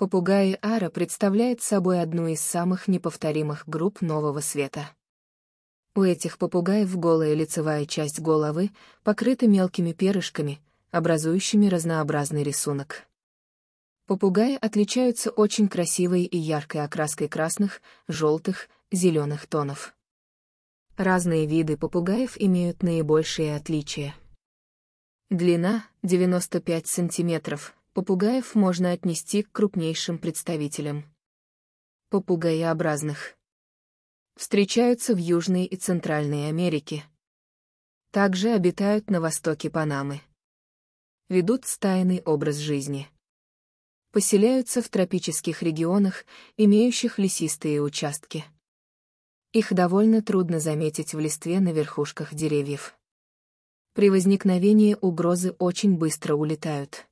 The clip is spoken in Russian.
Попугаи Ара представляет собой одну из самых неповторимых групп нового света. У этих попугаев голая лицевая часть головы покрыта мелкими перышками, образующими разнообразный рисунок. Попугаи отличаются очень красивой и яркой окраской красных, желтых, зеленых тонов. Разные виды попугаев имеют наибольшие отличия. Длина — 95 сантиметров, попугаев можно отнести к крупнейшим представителям попугаеобразных. Встречаются в Южной и Центральной Америке. Также обитают на востоке Панамы. Ведут стайный образ жизни. Поселяются в тропических регионах, имеющих лесистые участки. Их довольно трудно заметить в листве на верхушках деревьев. При возникновении угрозы очень быстро улетают.